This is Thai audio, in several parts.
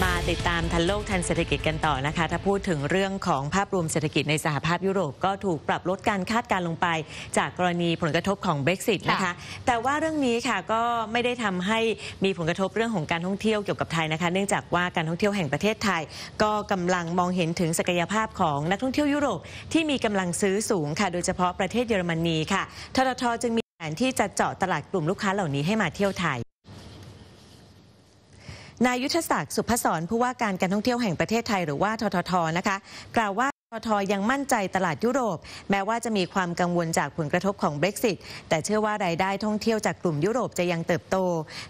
มาติดตามทันโลกทันเศรษฐกิจกันต่อนะคะ ถ้าพูดถึงเรื่องของภาพรวมเศรษฐกิจในสหภาพยุโรปก็ถูกปรับลดการคาดการลงไป จากกรณีผลกระทบของเบรกซิตนะคะแต่ว่าเรื่องนี้ค่ะก็ไม่ได้ทำให้มีผลกระทบเรื่องของการท่องเที่ยวเกี่ยวกับไทยนะคะเนื่องจากว่าการท่องเที่ยวแห่งประเทศไทย ก็กำลังมองเห็นถึงศักยภาพของนักท่องเที่ยวยุโรปที่มีกำลังซื้อสูงค่ะโดยเฉพาะประเทศเยอรมนีค่ะ ททจึงมีแผนที่จะเจาะตลาดกลุ่มลูกค้าเหล่านี้ให้มาเที่ยวไทยนายยุทธศักดิ์สุพศรผู้ว่าการการท่องเที่ยวแห่งประเทศไทย หรือว่าททท นะคะ กล่าวว่าททยังมั่นใจตลาดยุโรป แม้ว่าจะมีความกังวลจากผลกระทบของเบรกซิตแต่เชื่อว่ารายได้ท่องเที่ยวจากกลุ่มยุโรปจะยังเติบโต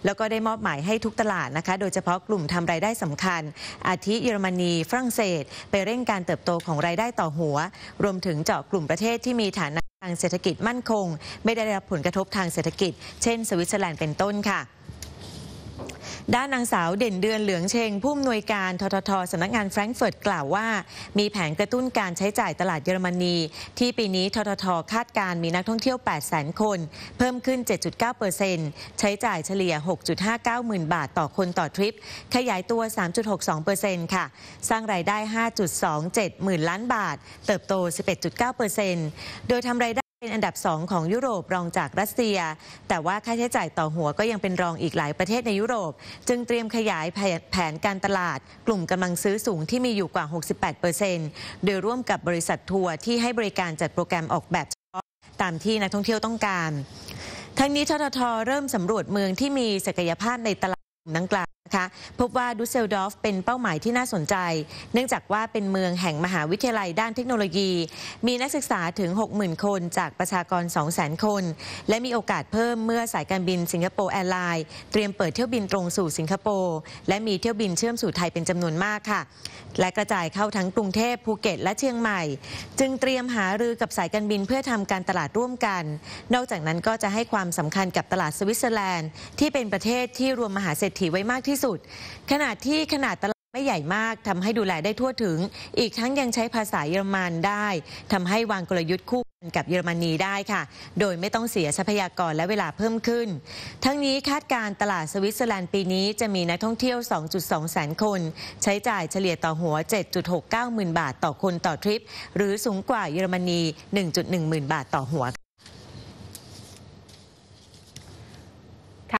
แล้วก็ได้มอบหมายให้ทุกตลาดนะคะ โดยเฉพาะกลุ่มทำรายได้สำคัญ อาทิเยอรมนีฝรั่งเศส ไปเร่งการเติบโตของรายได้ต่อหัว รวมถึงเจาะกลุ่มประเทศที่มีฐานะทางเศรษฐกิจมั่นคง ไม่ได้รับผลกระทบทางเศรษฐกิจ เช่นสวิตเซอร์แลนด์เป็นต้นค่ะด้านนางสาวเด่นเดือนเหลืองเชง ผู้อำนวยการทททสำนักงานแฟรงก์เฟิร์ตกล่าวว่า มีแผนกระตุ้นการใช้จ่ายตลาดเยอรมนี ที่ปีนี้ททท คาดการมีนักท่องเที่ยว8 0 0 0 0 คน เพิ่มขึ้น 7.9%ใช้จ่ายเฉลี่ย 6.59 หมื่นบาทต่อคนต่อทริป ขยายตัว 3.62%ค่ะ สร้างรายได้ 5.27 หมื่นล้านบาท เติบโต 11.9%โดยทำรายได้เป็นอันดับสองของยุโรปรองจากรัสเซีย แต่ว่าค่าใช้จ่ายต่อหัวก็ยังเป็นรองอีกหลายประเทศในยุโรป จึงเตรียมขยายแผนการตลาด กลุ่มกำลังซื้อสูงที่มีอยู่กว่า 68%โดยร่วมกับบริษัททัวร์ที่ให้บริการจัดโปรแกรมออกแบบเฉพาะตามที่นักท่องเที่ยวต้องการ ทั้งนี้ทททเริ่มสำรวจเมืองที่มีศักยภาพในตลาดดังกล่าวคะพบว่าดุสเซลดอฟเป็นเป้าหมายที่น่าสนใจ เนื่องจากว่าเป็นเมืองแห่งมหาวิทยาลัยด้านเทคโนโลยี มีนักศึกษาถึง 60,000 คนจากประชากร 200,000คน และมีโอกาสเพิ่มเมื่อสายการบินสิงคโปร์แอร์ไลน์ เตรียมเปิดเที่ยวบินตรงสู่สิงคโปร์และมีเที่ยวบินเชื่อมสู่ไทยเป็นจำนวนมากค่ะ และกระจายเข้าทั้งกรุงเทพภูเก็ตและเชียงใหม่ จึงเตรียมหารือกับสายการบินเพื่อทำการตลาดร่วมกัน นอกจากนั้นก็จะให้ความสำคัญกับตลาดสวิตเซอร์แลนด์ ที่เป็นประเทศที่รวมมหาเศรษฐีไว้มากที่ที่สุดขาดที่ขนาดตลาดไม่ใหญ่มากทำให้ดูแลได้ทั่วถึง อีกทั้งยังใช้ภาษาเยอรมันได้ทำให้วางกลยุทธ์คู่กับเยอรมนีได้ค่ะ โดยไม่ต้องเสียทรัพยากรและเวลาเพิ่มขึ้น ทั้งนี้คาดการตลาดสวิตเซอร์แลนด์ปีนี้จะมีนักท่องเที่ยว 2.2แสนคนใช้จ่ายเฉลี่ยต่อหัว 7.69หมื่นบาทต่อคนต่อทริป หรือสูงกว่าเยอรมนี1.1หมื่นบาทต่อหัว